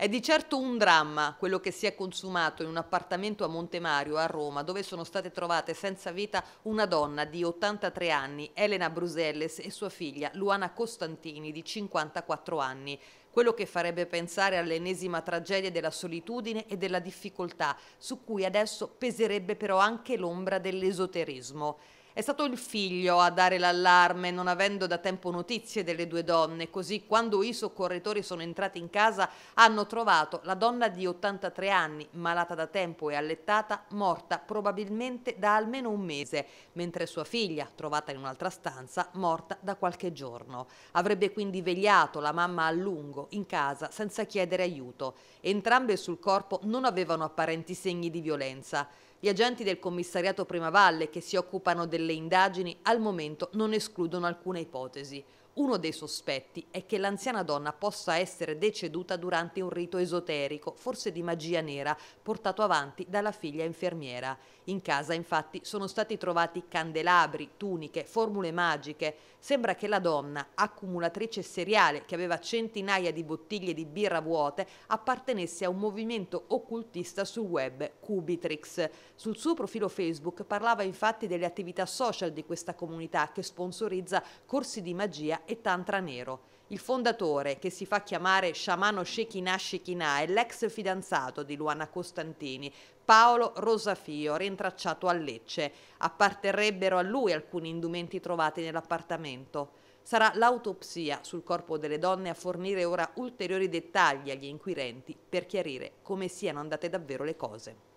È di certo un dramma quello che si è consumato in un appartamento a Montemario, a Roma, dove sono state trovate senza vita una donna di 83 anni, Elena Bruselles, e sua figlia Luana Costantini, di 54 anni quello che farebbe pensare all'ennesima tragedia della solitudine e della difficoltà, su cui adesso peserebbe però anche l'ombra dell'esoterismo. È stato il figlio a dare l'allarme, non avendo da tempo notizie delle due donne, così quando i soccorritori sono entrati in casa hanno trovato la donna di 83 anni, malata da tempo e allettata, morta probabilmente da almeno un mese, mentre sua figlia, trovata in un'altra stanza, morta da qualche giorno. Avrebbe quindi vegliato la mamma a lungo in casa senza chiedere aiuto. Entrambe sul corpo non avevano apparenti segni di violenza. Gli agenti del commissariato Prima Valle, che si occupano delle le indagini al momento non escludono alcuna ipotesi. Uno dei sospetti è che l'anziana donna possa essere deceduta durante un rito esoterico, forse di magia nera, portato avanti dalla figlia infermiera. In casa infatti sono stati trovati candelabri, tuniche, formule magiche. Sembra che la donna, accumulatrice seriale che aveva centinaia di bottiglie di birra vuote, appartenesse a un movimento occultista sul web, Cubitrix. Sul suo profilo Facebook parlava infatti delle attività social di questa comunità che sponsorizza corsi di magia e tantra nero. Il fondatore, che si fa chiamare sciamano Shekinah Shekinah, è l'ex fidanzato di Luana Costantini, Paolo Rosafio, rintracciato a Lecce. Apparterrebbero a lui alcuni indumenti trovati nell'appartamento. Sarà l'autopsia sul corpo delle donne a fornire ora ulteriori dettagli agli inquirenti per chiarire come siano andate davvero le cose.